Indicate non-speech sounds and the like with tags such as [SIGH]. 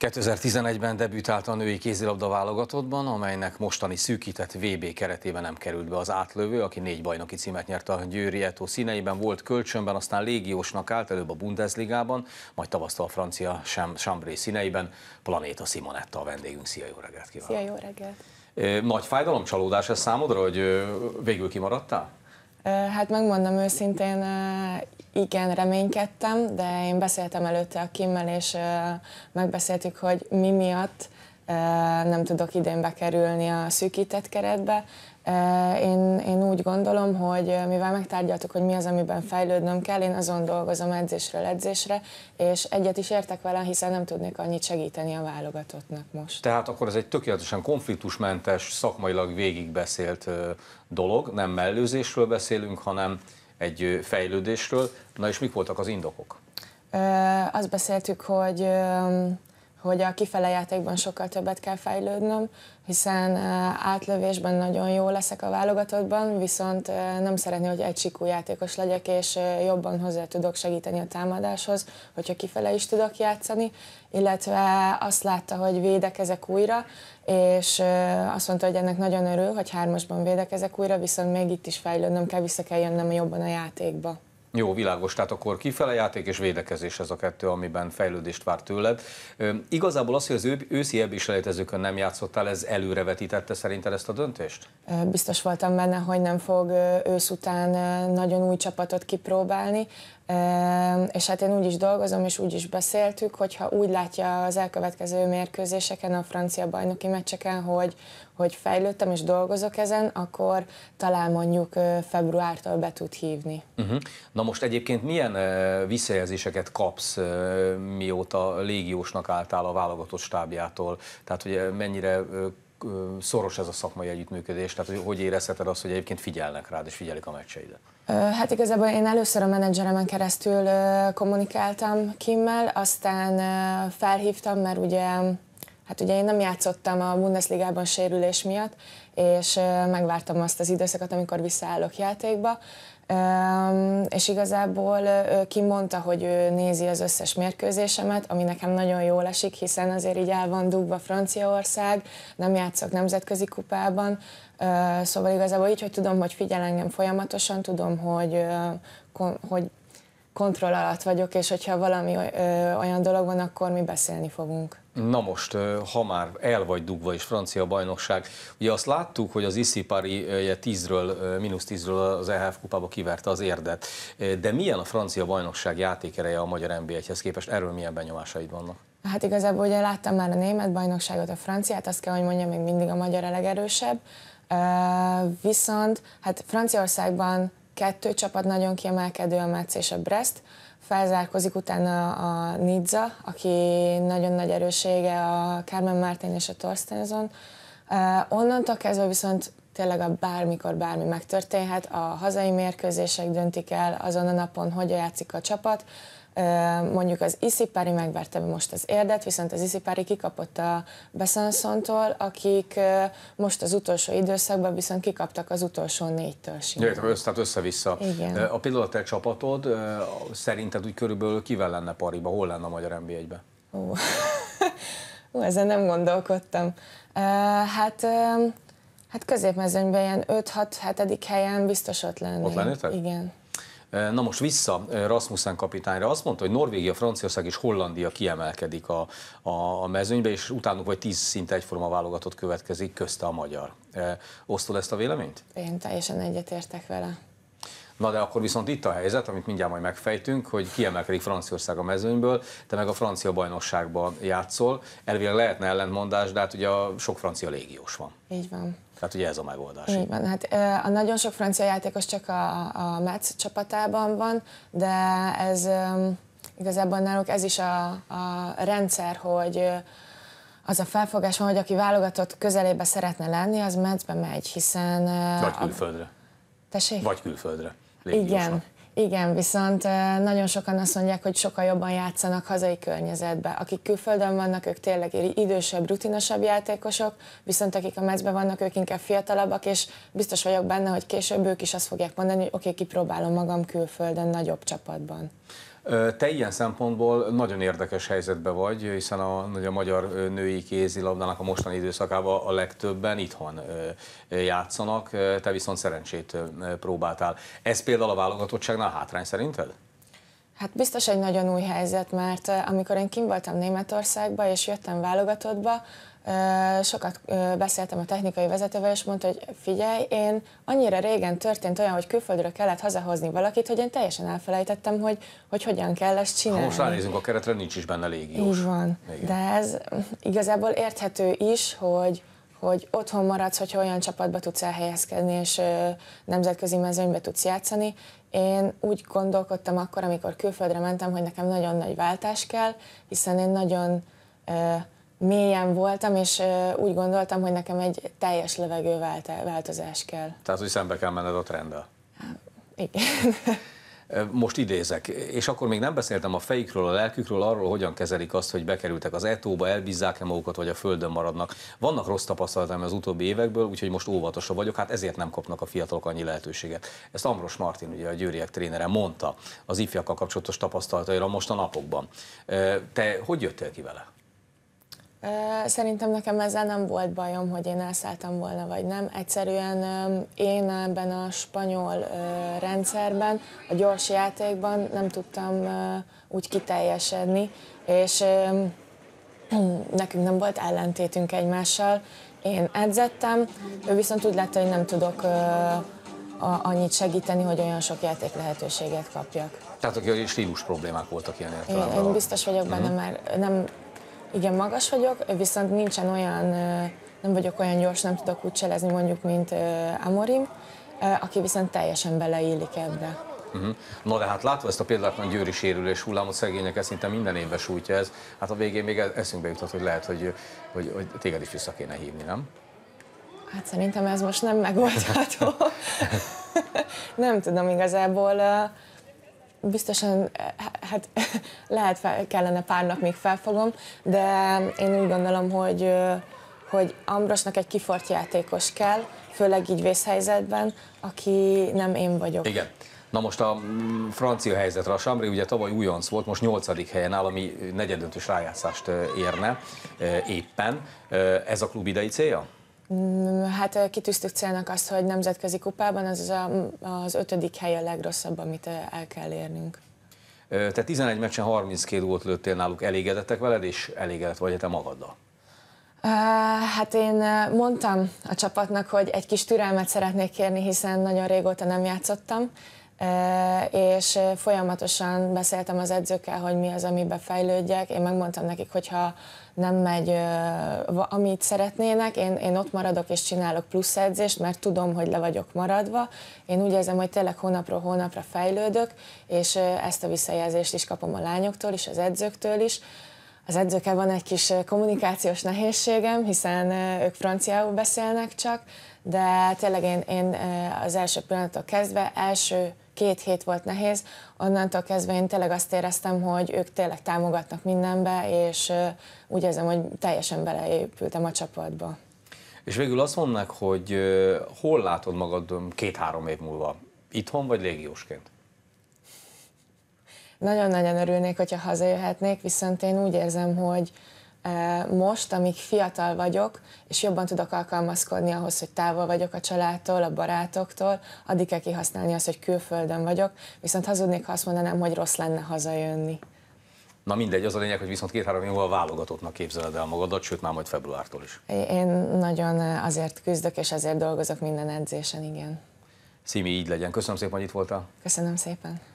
2011-ben debütált a női kézilabda válogatottban, amelynek mostani szűkített VB keretében nem került be az átlövő, aki négy bajnoki címet nyert a Győri Eto színeiben, volt kölcsönben, aztán légiósnak állt előbb a Bundesligában, majd tavasztal a francia Chambré színeiben, Planéta Simonetta a vendégünk. Szia, jó reggelt kívánok! Szia, jó reggelt! Nagy fájdalom, csalódás ez számodra, hogy végül kimaradtál? Hát megmondom őszintén, igen, reménykedtem, de én beszéltem előtte a Kimmel, és megbeszéltük, hogy mi miatt nem tudok idén bekerülni a szűkített keretbe. Én, én úgy gondolom, hogy mivel megtárgyaltuk, hogy mi az, amiben fejlődnöm kell, én azon dolgozom edzésről edzésre, és egyet is értek vele, hiszen nem tudnék annyit segíteni a válogatottnak most. Tehát akkor ez egy tökéletesen konfliktusmentes, szakmailag végigbeszélt dolog, nem mellőzésről beszélünk, hanem egy fejlődésről. Na és mik voltak az indokok? Azt beszéltük, hogy hogy a kifele játékban sokkal többet kell fejlődnöm, hiszen eh, átlövésben nagyon jó leszek a válogatottban, viszont eh, nem szeretné, hogy egy sikú játékos legyek, és eh, jobban hozzá tudok segíteni a támadáshoz, hogyha kifele is tudok játszani, illetve azt látta, hogy védekezek újra, és azt mondta, hogy ennek nagyon örül, hogy hármasban védekezek újra, viszont még itt is fejlődnöm kell, vissza kell jönnöm jobban a játékba. Jó, világos, tehát akkor kifele játék és védekezés ez a kettő, amiben fejlődést vár tőled. igazából az, hogy az ő, őszi ebb is lejtezőkön nem játszottál, ez előrevetítette szerinted ezt a döntést? Biztos voltam benne, hogy nem fog ősz után nagyon új csapatot kipróbálni. És hát én úgy is dolgozom, és úgy is beszéltük, hogyha úgy látja az elkövetkező mérkőzéseken, a francia bajnoki meccseken, hogy, hogy fejlődtem és dolgozok ezen, akkor talán mondjuk februártól be tud hívni. Uh-huh. Na most egyébként milyen visszajelzéseket kapsz, mióta légiósnak álltál a válogatott stábjától? Tehát, hogy mennyire szoros ez a szakmai együttműködés? Tehát hogy, hogy érezheted azt, hogy egyébként figyelnek rád és figyelik a meccseidet? Hát igazából én először a menedzseremen keresztül kommunikáltam Kimmel, aztán felhívtam, mert ugye Hát ugye én nem játszottam a Bundesligában sérülés miatt, és megvártam azt az időszakot, amikor visszaállok játékba, és igazából kimondta, hogy ő nézi az összes mérkőzésemet, ami nekem nagyon jól esik, hiszen azért így el van dugva Franciaország, nem játszok nemzetközi kupában, szóval igazából így, hogy tudom, hogy figyel engem folyamatosan, tudom, hogy, hogy kontroll alatt vagyok, és hogyha valami olyan dolog van, akkor mi beszélni fogunk. Na most, ha már el vagy dugva is francia bajnokság, ugye azt láttuk, hogy az Iszipari 10-ről, mínusz 10-ről az EHF kupába kiverte az érdet, de milyen a francia bajnokság játékereje a magyar NB1-hez képest? Erről milyen benyomásaid vannak? Hát igazából ugye láttam már a német bajnokságot, a franciát, azt kell, hogy mondjam, még mindig a magyar a legerősebb, viszont hát Franciaországban Kettő csapat nagyon kiemelkedő, a Metz és a Brest. Felzárkozik utána a Nizza, aki nagyon nagy erősége a Carmen Martin és a Torstenson. onnantól kezdve viszont tényleg a bármikor bármi megtörténhet, a hazai mérkőzések döntik el azon a napon, hogy játszik a csapat, mondjuk az Iszipári megverte most az érdet, viszont az Iszipári kikapott a Besançontól, akik most az utolsó időszakban viszont kikaptak az utolsó négytől simán. össze, tehát össze-vissza. Igen. A például te csapatod szerinted úgy körülbelül kivel lenne pariba, hol lenne a Magyar NB1-be? [LAUGHS] Hú. ezen nem gondolkodtam. Hát Hát középmezőnyben ilyen 5-6-7. helyen biztos ott lennék. Ott lennétek? Igen. E, na most vissza e, Rasmussen kapitányra. Azt mondta, hogy Norvégia, Franciaország és Hollandia kiemelkedik a, a, a mezőnybe, és utánuk vagy tíz szinte egyforma válogatott következik, közte a magyar. E, osztod ezt a véleményt? Én teljesen egyetértek vele. Na de akkor viszont itt a helyzet, amit mindjárt majd megfejtünk, hogy kiemelkedik Franciaország a mezőnyből, te meg a francia bajnokságban játszol. Elvileg lehetne ellentmondás, de hát ugye a sok francia légiós van. Így van. Tehát ugye ez a megoldás. Így van. Hát a nagyon sok francia játékos csak a, a Metz csapatában van, de ez igazából náluk ez is a, a rendszer, hogy az a felfogás van, hogy aki válogatott közelébe szeretne lenni, az Metzbe megy, hiszen... Vagy külföldre. A... Tessék? Vagy külföldre légiósnak. Igen, igen, viszont nagyon sokan azt mondják, hogy sokkal jobban játszanak hazai környezetbe. Akik külföldön vannak, ők tényleg idősebb, rutinosabb játékosok, viszont akik a mezben vannak, ők inkább fiatalabbak, és biztos vagyok benne, hogy később ők is azt fogják mondani, hogy oké, okay, kipróbálom magam külföldön, nagyobb csapatban. Te ilyen szempontból nagyon érdekes helyzetben vagy, hiszen a, a magyar női kézilabdának a mostani időszakában a legtöbben itthon játszanak, te viszont szerencsét próbáltál. Ez például a válogatottságnál hátrány szerinted? Hát biztos egy nagyon új helyzet, mert amikor én kim voltam Németországba és jöttem válogatottba, sokat beszéltem a technikai vezetővel, és mondta, hogy figyelj, én annyira régen történt olyan, hogy külföldről kellett hazahozni valakit, hogy én teljesen elfelejtettem, hogy, hogy hogyan kell ezt csinálni. Ha most ránézünk a keretre, nincs is benne légiós. Így van. Igen. De ez igazából érthető is, hogy, hogy otthon maradsz, hogyha olyan csapatba tudsz elhelyezkedni, és ö, nemzetközi mezőnybe tudsz játszani. Én úgy gondolkodtam akkor, amikor külföldre mentem, hogy nekem nagyon nagy váltás kell, hiszen én nagyon ö, mélyen voltam, és úgy gondoltam, hogy nekem egy teljes változás kell. Tehát, hogy szembe kell menned a trenddel. Igen. Most idézek, és akkor még nem beszéltem a fejükről, a lelkükről, arról, hogyan kezelik azt, hogy bekerültek az etóba, elbízzák-e magukat, vagy a földön maradnak. Vannak rossz tapasztalataim az utóbbi évekből, úgyhogy most óvatosabb vagyok, hát ezért nem kapnak a fiatalok annyi lehetőséget. Ezt Ambros Martin, ugye a győriek trénere mondta az ifjakkal kapcsolatos tapasztalataira most a napokban. Te hogy jöttél ki vele? Szerintem nekem ezzel nem volt bajom, hogy én elszálltam volna, vagy nem. Egyszerűen én ebben a spanyol rendszerben, a gyors játékban nem tudtam úgy kiteljesedni, és nekünk nem volt ellentétünk egymással. Én edzettem, ő viszont úgy látta, hogy nem tudok annyit segíteni, hogy olyan sok játék lehetőséget kapjak. Tehát hogy stílus problémák voltak ilyen értelemben. Én, én biztos vagyok benne, mhm. mert nem igen, magas vagyok, viszont nincsen olyan, nem vagyok olyan gyors, nem tudok úgy cselezni mondjuk, mint Amorim, aki viszont teljesen beleillik ebbe. Uh-huh. Na de hát látva ezt a példátlan győri sérülés hullámot, szegények ezt szinte minden évben sújtja ez, hát a végén még eszünkbe jutott, hogy lehet, hogy, hogy, hogy téged is vissza kéne hívni, nem? Hát szerintem ez most nem megoldható. [LAUGHS] [LAUGHS] nem tudom igazából biztosan hát, [LAUGHS] lehet fel, kellene párnak, még felfogom, de én úgy gondolom, hogy, hogy Ambrosnak egy kifort játékos kell, főleg így vészhelyzetben, aki nem én vagyok. Igen. Na most a mm, francia helyzetre, a Samri ugye tavaly újonc volt, most nyolcadik helyen áll, ami negyedöntős rájátszást érne éppen. Ez a klub idei célja? Mm, hát eh, kitűztük célnak azt, hogy nemzetközi kupában az a, az ötödik hely a legrosszabb, amit eh, el kell érnünk. Te 11 meccsen 32 gólt lőttél náluk, elégedettek veled, és elégedett vagy te magaddal? Hát én eh, mondtam a csapatnak, hogy egy kis türelmet szeretnék kérni, hiszen nagyon régóta nem játszottam, és folyamatosan beszéltem az edzőkkel, hogy mi az, amiben fejlődjek. Én megmondtam nekik, hogyha nem megy, amit szeretnének, én, én ott maradok és csinálok plusz edzést, mert tudom, hogy le vagyok maradva. Én úgy érzem, hogy tényleg hónapról hónapra fejlődök, és ezt a visszajelzést is kapom a lányoktól és az edzőktől is. Az edzőkkel van egy kis kommunikációs nehézségem, hiszen ők franciául beszélnek csak, de tényleg én, én az első pillanattól kezdve első két hét volt nehéz, onnantól kezdve én tényleg azt éreztem, hogy ők tényleg támogatnak mindenbe, és úgy érzem, hogy teljesen beleépültem a csapatba. És végül azt mondnak, hogy hol látod magad két-három év múlva? Itthon vagy légiósként? Nagyon-nagyon örülnék, hogyha hazajöhetnék, viszont én úgy érzem, hogy most, amíg fiatal vagyok, és jobban tudok alkalmazkodni ahhoz, hogy távol vagyok a családtól, a barátoktól, addig kell kihasználni azt, hogy külföldön vagyok, viszont hazudnék, ha azt mondanám, hogy rossz lenne hazajönni. Na mindegy, az a lényeg, hogy viszont két-három év múlva válogatottnak képzeled el magadat, sőt már majd februártól is. Én nagyon azért küzdök, és azért dolgozok minden edzésen, igen. Szimi, így legyen. Köszönöm szépen, hogy itt voltál. Köszönöm szépen.